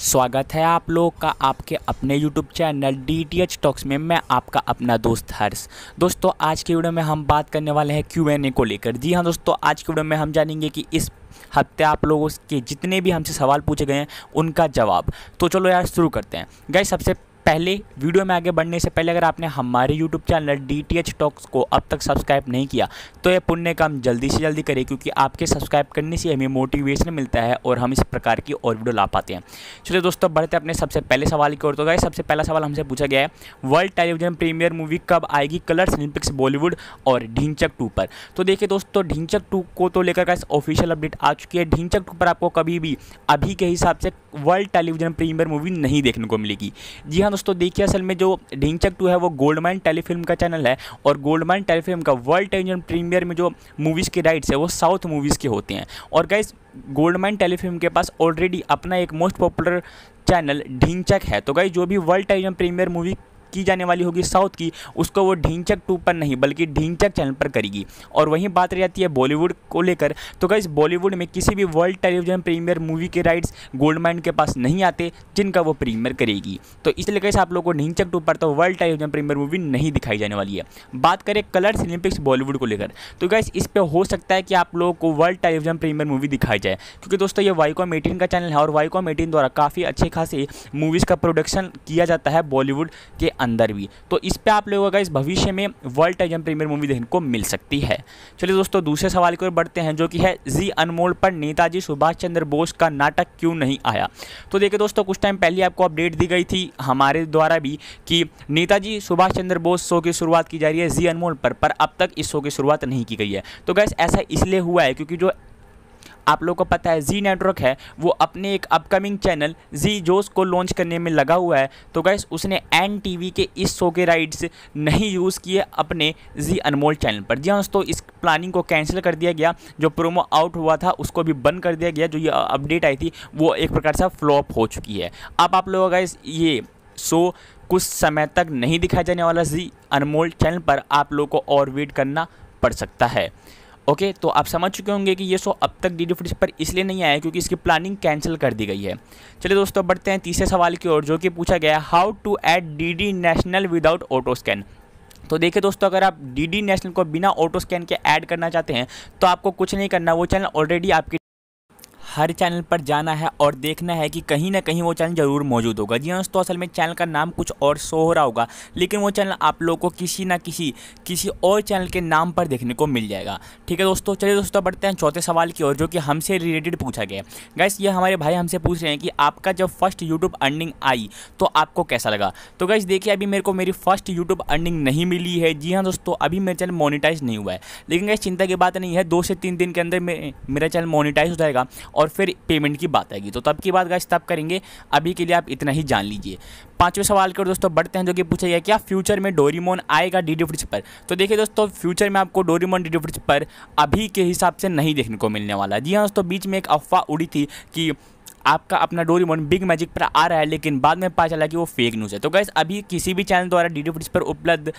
स्वागत है आप लोग का आपके अपने YouTube channel D T H talks में मैं आपका अपना दोस्त हर्ष दोस्तों आज के वीडियो में हम बात करने वाले हैं क्यू एन ए को लेकर जी हाँ दोस्तों आज के वीडियो में हम जानेंगे कि इस हफ्ते आप लोगों के जितने भी हमसे सवाल पूछे गए हैं उनका जवाब तो चलो यार शुरू करते हैं गए सबसे पहले वीडियो में आगे बढ़ने से पहले अगर आपने हमारे YouTube channel D T H talks को अब तक सब्सक्राइब नहीं किया तो यह पुण्य काम जल्दी से जल्दी करें क्योंकि आपके सब्सक्राइब करने से हमें मोटिवेशन मिलता है और हम इस प्रकार की और वीडियो ला पाते हैं चलिए दोस्तों बढ़ते अपने सबसे पहले सवाल की ओर तो गए सबसे पहला सवाल हमसे पूछा गया है वर्ल्ड टेलीविजन प्रीमियर मूवी कब आएगी कलर्स ओलंपिक्स बॉलीवुड और ढींचक टू पर तो देखिए दोस्तों ढींचक टू को तो लेकर का ऑफिशियल अपडेट आ चुकी है ढींचक टू पर आपको कभी भी अभी के हिसाब से वर्ल्ड टेलीविजन प्रीमियर मूवी नहीं देखने को मिलेगी जी हम हाँ, दोस्तों देखिए असल में जो ढिंचक टू है वो माइन टेलीफिल्म का चैनल है और माइन टेलीफिल्म का वर्ल्ड टेलीविजन प्रीमियर में जो मूवीज़ की राइट्स है वो साउथ मूवीज़ की होती हैं और गाइस माइन टेलीफिल्म के पास ऑलरेडी अपना एक मोस्ट पॉपुलर चैनल ढिंचक है तो गाइस जो भी वर्ल्ड टेलीविजन प्रीमियर मूवी की जाने वाली होगी साउथ की उसको वो ढींचक टू पर नहीं बल्कि ढींचक चैनल पर करेगी और वहीं बात रह जाती है बॉलीवुड को लेकर तो क्या बॉलीवुड में किसी भी वर्ल्ड टेलीविजन प्रीमियर मूवी के राइट्स गोल्ड माइंड के पास नहीं आते जिनका वो प्रीमियर करेगी तो इसलिए कैसे आप लोगों को ढींचक टू पर तो वर्ल्ड टेलीविजन प्रीमियर मूवी नहीं दिखाई जाने वाली है बात करें कलर सिनेपिक्स बॉलीवुड को लेकर तो क्या इस पर हो सकता है कि आप लोगों को वर्ल्ड टेलीविजन प्रीमियर मूवी दिखाई जाए क्योंकि दोस्तों ये वाईकॉम एटीन का चैनल है और वाईकॉम एटीन द्वारा काफ़ी अच्छे खासे मूवीज़ का प्रोडक्शन किया जाता है बॉलीवुड के अंदर भी तो इस पर आप लोगों का इस भविष्य में वर्ल्ड टाइजम प्रीमियर मूवी देखने को मिल सकती है चलिए दोस्तों दूसरे सवाल की ओर बढ़ते हैं जो कि है जी अनमोल पर नेताजी सुभाष चंद्र बोस का नाटक क्यों नहीं आया तो देखिए दोस्तों कुछ टाइम पहले आपको अपडेट दी गई थी हमारे द्वारा भी कि नेताजी सुभाष चंद्र बोस शो की शुरुआत की जा रही है जी अनमोल पर, पर अब तक इस शो की शुरुआत नहीं की गई है तो गैस ऐसा इसलिए हुआ है क्योंकि जो आप लोगों को पता है जी नेटवर्क है वो अपने एक अपकमिंग चैनल जी जोस को लॉन्च करने में लगा हुआ है तो गैस उसने एन टीवी के इस शो के राइट्स नहीं यूज़ किए अपने जी अनमोल चैनल पर जी हाँ दोस्तों इस प्लानिंग को कैंसिल कर दिया गया जो प्रोमो आउट हुआ था उसको भी बंद कर दिया गया जो ये अपडेट आई थी वो एक प्रकार से फ्लॉप हो चुकी है अब आप लोगों का ये शो कुछ समय तक नहीं दिखाया जाने वाला जी अनमोल चैनल पर आप लोगों को और वेट करना पड़ सकता है ओके तो आप समझ चुके होंगे कि ये शो अब तक डी डी पर इसलिए नहीं आया क्योंकि इसकी प्लानिंग कैंसिल कर दी गई है चलिए दोस्तों बढ़ते हैं तीसरे सवाल की ओर जो कि पूछा गया how to add D D national without auto scan तो देखिए दोस्तों अगर आप डी डी नेशनल को बिना ऑटो स्कैन के ऐड करना चाहते हैं तो आपको कुछ नहीं करना वो चैनल ऑलरेडी आपकी हर चैनल पर जाना है और देखना है कि कहीं ना कहीं वो चैनल ज़रूर मौजूद होगा जी हाँ दोस्तों असल में चैनल का नाम कुछ और शो हो रहा होगा लेकिन वो चैनल आप लोग को किसी ना किसी किसी और चैनल के नाम पर देखने को मिल जाएगा ठीक है दोस्तों चलिए दोस्तों बढ़ते हैं चौथे सवाल की ओर जो कि हमसे रिलेटेड पूछा गया गैस ये हमारे भाई हमसे पूछ रहे हैं कि आपका जब फर्स्ट यूट्यूब अर्निंग आई तो आपको कैसा लगा तो गैस देखिए अभी मेरे को मेरी फर्स्ट यूट्यूब अर्निंग नहीं मिली है जी हाँ दोस्तों अभी मेरा चैनल मोनिटाइज नहीं हुआ है लेकिन गैस चिंता की बात नहीं है दो से तीन दिन के अंदर मेरा चैनल मोनिटाइज हो जाएगा और और फिर पेमेंट की बात आएगी तो तब की बात गाइस तब करेंगे अभी के लिए आप इतना ही जान लीजिए पांचवें सवाल की दोस्तों बढ़ते हैं जो कि पूछा गया क्या फ्यूचर में डोरीमोन आएगा डी डी पर तो देखिए दोस्तों फ्यूचर में आपको डोरीमोन डी डी पर अभी के हिसाब से नहीं देखने को मिलने वाला जी हाँ दोस्तों बीच में एक अफवाह उड़ी थी कि आपका अपना डोरीमोन बिग मैजिक पर आ रहा है लेकिन बाद में पता चला कि वो फेक न्यूज़ है तो गैस अभी किसी भी चैनल द्वारा डी डी पर उपलब्ध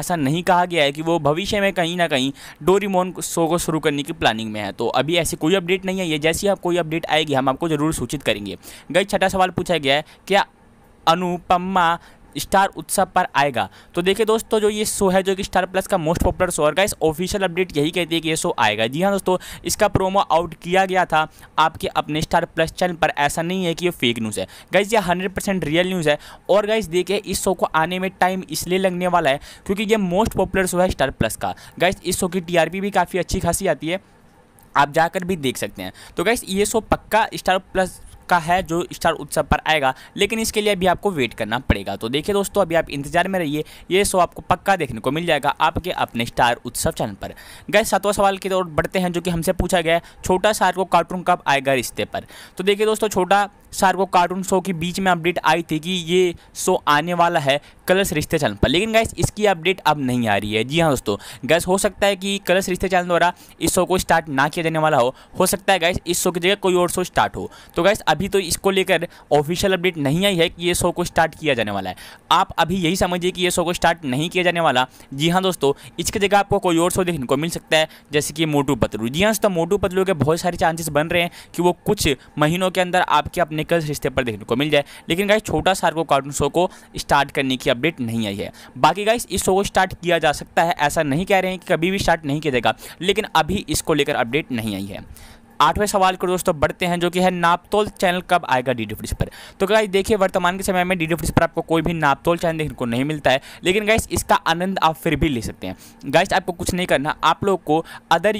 ऐसा नहीं कहा गया है कि वो भविष्य में कहीं ना कहीं डोरीमोन शो को शुरू करने की प्लानिंग में है तो अभी ऐसी कोई अपडेट नहीं है ये जैसी आप कोई अपडेट आएगी हम आपको ज़रूर सूचित करेंगे गई छठा सवाल पूछा गया है क्या अनुपमा स्टार उत्सव पर आएगा तो देखिए दोस्तों जो ये शो है जो कि स्टार प्लस का मोस्ट पॉपुलर शो है इस ऑफिशियल अपडेट यही कहती है कि ये शो आएगा जी हाँ दोस्तों इसका प्रोमो आउट किया गया था आपके अपने स्टार प्लस चैनल पर ऐसा नहीं है कि ये फेक न्यूज़ है गाइज ये हंड्रेड रियल न्यूज़ है और गाइज देखिए इस शो को आने में टाइम इसलिए लगने वाला है क्योंकि ये मोस्ट पॉपुलर शो है स्टार प्लस का गाइज इस शो की टी भी काफ़ी अच्छी खासी आती है आप जाकर भी देख सकते हैं तो गैस ये शो पक्का स्टार प्लस का है जो स्टार उत्सव पर आएगा लेकिन इसके लिए अभी आपको वेट करना पड़ेगा तो देखिए दोस्तों अभी आप इंतजार में रहिए ये शो आपको पक्का देखने को मिल जाएगा आपके अपने स्टार उत्सव चैनल पर गए सातवां सवाल की ओर बढ़ते हैं जो कि हमसे पूछा गया छोटा सार को कार्टून कब आएगा रिश्ते पर तो देखिए दोस्तों छोटा सार को कार्टून शो के बीच में अपडेट आई थी कि ये शो आने वाला है कलर्स रिश्ते चैनल पर लेकिन गैस इसकी अपडेट अब नहीं आ रही है जी हाँ दोस्तों गैस हो सकता है कि कलर्स रिश्ते चैनल द्वारा इस शो को स्टार्ट ना किया जाने वाला हो हो सकता है गैस इस शो की जगह कोई और शो स्टार्ट हो तो गैस अभी तो इसको लेकर ऑफिशियल अपडेट नहीं आई है कि ये शो को स्टार्ट किया जाने वाला है आप अभी यही समझिए कि ये शो को स्टार्ट नहीं किया जाने वाला जी हाँ दोस्तों इसकी जगह आपको कोई और शो देखने को मिल सकता है जैसे कि मोटू पतलू जी हाँ दोस्तों मोटू पतलू के बहुत सारे चांसेस बन रहे हैं कि वो कुछ महीनों के अंदर आपके अपने निकल्स रिश्ते पर देखने को मिल जाए लेकिन गाइस छोटा सार्को कार्टून शो को स्टार्ट करने की अपडेट नहीं आई है बाकी गाइस इस शो को स्टार्ट किया जा सकता है ऐसा नहीं कह रहे हैं कि कभी भी स्टार्ट नहीं किया जाएगा लेकिन अभी इसको लेकर अपडेट नहीं आई है आठवें सवाल को दोस्तों बढ़ते हैं जो कि है नापतोल चैनल कब आएगा डी डी पर तो गाइस देखिए वर्तमान के समय में डी डी पर आपको कोई भी नापतोल चैनल देखने को नहीं मिलता है लेकिन गाइस इसका आनंद आप फिर भी ले सकते हैं गाइस आपको कुछ नहीं करना आप लोग को अदर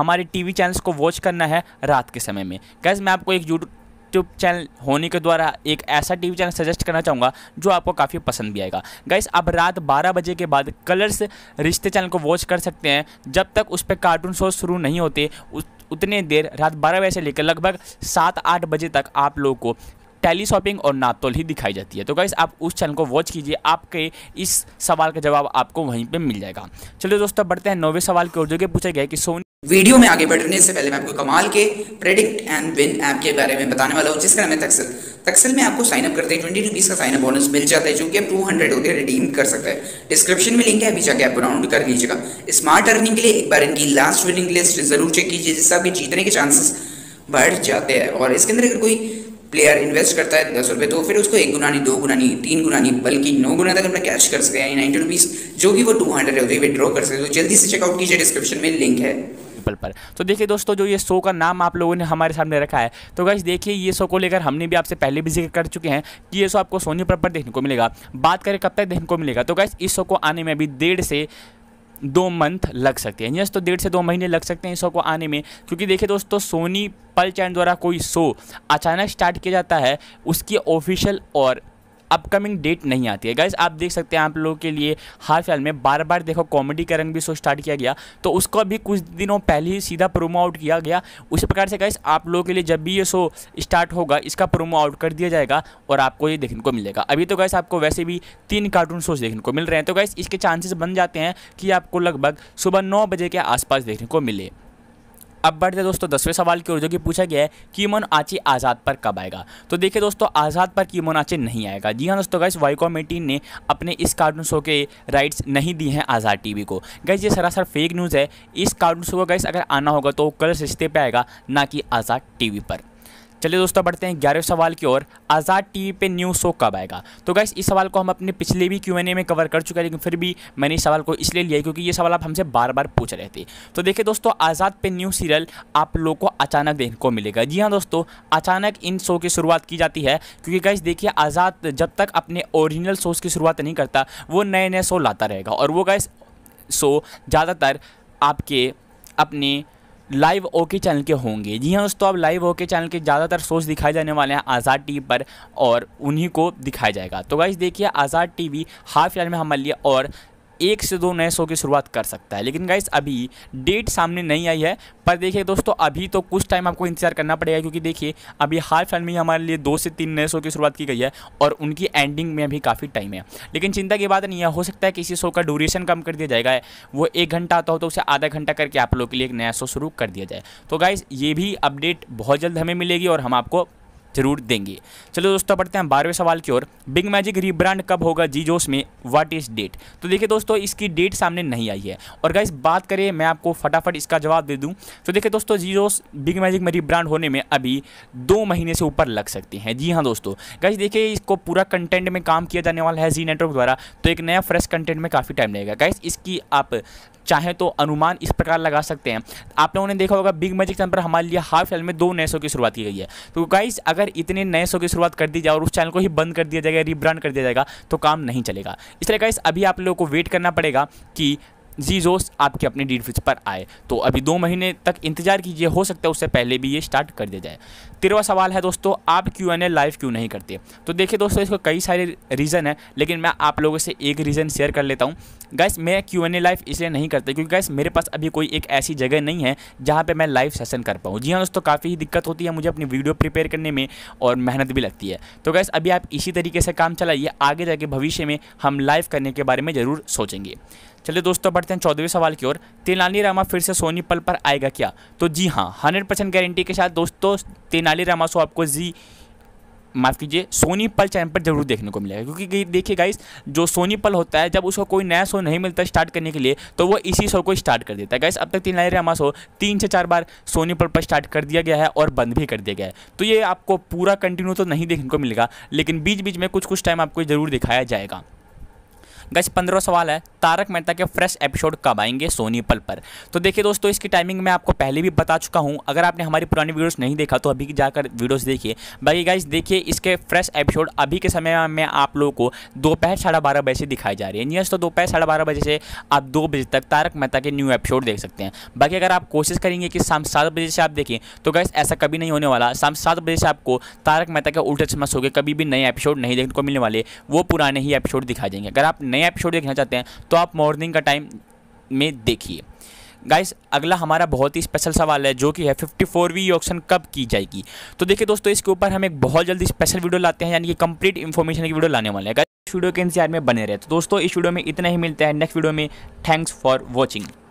हमारे टीवी चैनल्स को वॉच करना है रात के समय में गैस मैं आपको एक यूट्यूब यूट्यूब चैनल होने के द्वारा एक ऐसा टी चैनल सजेस्ट करना चाहूँगा जो आपको काफ़ी पसंद भी आएगा गाइस आप रात बारह बजे के बाद कलर्स रिश्ते चैनल को वॉच कर सकते हैं जब तक उस पर कार्टून शो शुरू नहीं होते उस उतने देर रात बारह बजे से लेकर लगभग सात आठ बजे तक आप लोगों को टैली शॉपिंग और नातोल ही दिखाई जाती है तो गाइस आप उस चैनल को वॉच कीजिए आपके इस सवाल का जवाब आपको वहीं पे मिल जाएगा चलिए दोस्तों बढ़ते हैं नौवे सवाल की ओर जो कि पूछा गया कि सोनी वीडियो में आगे बढ़ने से पहले मैं आपको कमाल के प्रेडिक्ट एंड विन ऐप के बारे में बताने वाला हूँ जिसका नाम है तक्सल तक्सल में आपको साइनअप करते हैं ट्वेंटी रुपीज़ का साइनअप बोनस मिल जाता है जो कि आप टू हंड्रेड होकर रिडीम कर सकते हैं डिस्क्रिप्शन में लिंक है अभी जाके आप डाउनलोड कर लीजिएगा स्मार्ट अर्निंग के लिए एक बार इनकी लास्ट विनिंग लिस्ट जरूर चेक कीजिए जिससे आपके जीतने के चांसेस बढ़ जाते हैं और इसके अंदर अगर कोई प्लेयर इन्वेस्ट करता है दस रुपये तो फिर उसको एक गुना नहीं दो गुना नहीं तीन गुना नहीं बल्कि नौ गुना तक अपना कैश कर सकते हैं नाइन्टी रुपीज़ जो कि वो टू हंड्रेड होते विद्रॉ कर सकते तो जल्दी से चेकआउट कीजिए डिस्क्रिप्शन में लिंक है सिंपल पर तो देखिए दोस्तों जो ये शो का नाम आप लोगों ने हमारे सामने रखा है तो गाइज देखिए ये शो को लेकर हमने भी आपसे पहले भी जिक्र कर चुके हैं कि ये शो आपको सोनी पर, पर देखने को मिलेगा बात करें कब तक देखने को मिलेगा तो गाइज इस शो को आने में अभी डेढ़ से दो मंथ लग सकते हैं यस तो डेढ़ से दो महीने लग सकते हैं इस शो को आने में क्योंकि देखिए दोस्तों सोनी पल चैन द्वारा कोई शो अचानक स्टार्ट किया जाता है उसकी ऑफिशियल और अपकमिंग डेट नहीं आती है गाइज आप देख सकते हैं आप लोगों के लिए हाल फिलहाल में बार बार देखो कॉमेडी करण भी शो स्टार्ट किया गया तो उसको भी कुछ दिनों पहले ही सीधा प्रोमो आउट किया गया उसी प्रकार से गाइज आप लोगों के लिए जब भी ये शो स्टार्ट होगा इसका प्रोमो आउट कर दिया जाएगा और आपको ये देखने को मिलेगा अभी तो गैस आपको वैसे भी तीन कार्टून शोज देखने को मिल रहे हैं तो गैस इसके चांसेस बन जाते हैं कि आपको लगभग सुबह नौ बजे के आसपास देखने को मिले अब बढ़ते दोस्तों दसवें सवाल की ओर जो कि पूछा गया है कीमोन आची आज़ाद पर कब आएगा तो देखिए दोस्तों आज़ाद पर कीमोन आची नहीं आएगा जी हाँ दोस्तों गाइस वाई कॉमेटी ने अपने इस कार्टून शो के राइट्स नहीं दिए हैं आज़ाद टीवी को गाइस ये सरासर फेक न्यूज़ है इस कार्टून शो को गाइस अगर आना होगा तो कल रिश्ते पर आएगा ना कि आज़ाद वी पर चलिए दोस्तों बढ़ते हैं ग्यारहवें सवाल की ओर आज़ाद टीवी पे न्यू शो कब आएगा तो गैस इस सवाल को हम अपने पिछले भी क्यू एन ए में कवर कर चुके हैं लेकिन फिर भी मैंने इस सवाल को इसलिए लिया क्योंकि ये सवाल आप हमसे बार बार पूछ रहे थे तो देखिए दोस्तों आज़ाद पे न्यू सीरियल आप लोग को अचानक देखने को मिलेगा जी हाँ दोस्तों अचानक इन शो की शुरुआत की जाती है क्योंकि गैस देखिए आज़ाद जब तक अपने ओरिजिनल शोज़ की शुरुआत नहीं करता वो नए नए शो लाता रहेगा और वो गैस शो ज़्यादातर आपके अपने लाइव ओके चैनल के होंगे जी हाँ दोस्तों अब लाइव ओके चैनल के ज़्यादातर शोज दिखाए जाने वाले हैं आज़ाद टी पर और उन्हीं को दिखाया जाएगा तो गाइज देखिए आज़ाद टी वी ईयर में हमारे लिए और एक से दो नए शो की शुरुआत कर सकता है लेकिन गाइस अभी डेट सामने नहीं आई है पर देखिए दोस्तों अभी तो कुछ टाइम आपको इंतजार करना पड़ेगा क्योंकि देखिए अभी हाल फिलहाल में हमारे लिए दो से तीन नए शो की शुरुआत की गई है और उनकी एंडिंग में भी काफ़ी टाइम है लेकिन चिंता की बात नहीं है हो सकता है किसी शो का ड्यूरेशन कम कर दिया जाएगा वो एक घंटा आता हो तो उसे आधा घंटा करके आप लोग के लिए एक नया शो शुरू कर दिया जाए तो गाइज़ ये भी अपडेट बहुत जल्द हमें मिलेगी और हम आपको जरूर देंगे चलो दोस्तों बढ़ते हैं बारहवें सवाल की ओर बिग मैजिक रीब्रांड कब होगा जी जोश में व्हाट इज़ डेट तो देखिए दोस्तों इसकी डेट सामने नहीं आई है और गाइस बात करें मैं आपको फटाफट इसका जवाब दे दूँ तो देखिए दोस्तों जी जोश बिग मैजिक में रीब्रांड होने में अभी दो महीने से ऊपर लग सकते हैं जी हाँ दोस्तों गाइज देखिए इसको पूरा कंटेंट में काम किया जाने वाला है जी नेटवर्क द्वारा तो एक नया फ्रेश कंटेंट में काफ़ी टाइम लगेगा गाइस इसकी आप चाहें तो अनुमान इस प्रकार लगा सकते हैं आप लोगों ने देखा होगा बिग मैजिक के पर हमारे लिए हाफ फिल्म में दो नए शो की शुरुआत की गई है तो गाइज अगर अगर इतने नए शो की शुरुआत कर दी जाए और उस चैनल को ही बंद कर दिया जाएगा रिब्रांड कर दिया जाएगा तो काम नहीं चलेगा इसलिए गाइस अभी आप लोगों को वेट करना पड़ेगा कि जीजोस आपके अपने डील फ्रिज पर आए तो अभी दो महीने तक इंतजार कीजिए हो सकता है उससे पहले भी ये स्टार्ट कर दिया जाए तेरवा सवाल है दोस्तों आप क्यू एन ए लाइव क्यों नहीं करते तो देखिए दोस्तों इसको कई सारे रीज़न है लेकिन मैं आप लोगों से एक रीज़न शेयर कर लेता हूँ गैस मैं क्यू एन ए लाइव इसलिए नहीं करता क्योंकि गैस मेरे पास अभी कोई एक ऐसी जगह नहीं है जहाँ पर मैं लाइव सेशन कर पाऊँ जी हाँ दोस्तों काफ़ी ही दिक्कत होती है मुझे अपनी वीडियो प्रिपेयर करने में और मेहनत भी लगती है तो गैस अभी आप इसी तरीके से काम चलाइए आगे जाके भविष्य में हम लाइव करने के बारे में ज़रूर सोचेंगे चलिए दोस्तों बढ़ते हैं चौदहवें सवाल की ओर तेनाली रामा फिर से सोनी पल पर आएगा क्या तो जी हाँ हंड्रेड परसेंट गारंटी के साथ दोस्तों तेनाली रामा शो आपको जी माफ़ कीजिए सोनी पल चैनल पर जरूर देखने को मिलेगा क्योंकि देखिए गाइस जो सोनी पल होता है जब उसको कोई नया शो नहीं मिलता स्टार्ट करने के लिए तो वो इसी शो को स्टार्ट कर देता है गाइस अब तक तीन लाइन रामा शो तीन से चार बार सोनी पल पर स्टार्ट कर दिया गया है और बंद भी कर दिया गया है तो ये आपको पूरा कंटिन्यू तो नहीं देखने को मिलेगा लेकिन बीच बीच में कुछ कुछ टाइम आपको ज़रूर दिखाया जाएगा गज पंद्रह सवाल है तारक मेहता के फ्रेश एपिसोड कब आएंगे सोनी पल पर तो देखिए दोस्तों इसकी टाइमिंग मैं आपको पहले भी बता चुका हूँ अगर आपने हमारी पुरानी वीडियोस नहीं देखा तो अभी जाकर वीडियोस देखिए बाकी गाइज देखिए इसके फ्रेश एपिसोड अभी के समय में आप लोगों को दोपहर साढ़े बारह बजे से दिखाई जा रही है यस तो दोपहर साढ़े बारह बजे से आप दो बजे तक तारक मेहता के न्यू एपिसोड देख सकते हैं बाकी अगर आप कोशिश करेंगे कि शाम सात बजे से आप देखें तो गैस ऐसा कभी नहीं होने वाला शाम सात बजे से आपको तारक मेहता के उल्टे चमस हो कभी भी नए एपिसोड नहीं देखने को मिलने वाले वो पुराने ही एपिसोड दिखाई जाएंगे अगर आप नए नया एपिसोड देखना चाहते हैं तो आप मॉर्निंग का टाइम में देखिए गाइस अगला हमारा बहुत ही स्पेशल सवाल है जो कि है फिफ्टी वी ऑक्शन कब की जाएगी तो देखिए दोस्तों इसके ऊपर हम एक बहुत जल्दी स्पेशल वीडियो लाते हैं यानी कि कंप्लीट इन्फॉर्मेशन की वीडियो लाने वाले हैं इस वीडियो के इंतजार में बने रहे तो दोस्तों इस वीडियो में इतना ही मिलता है नेक्स्ट वीडियो में थैंक्स फॉर वॉचिंग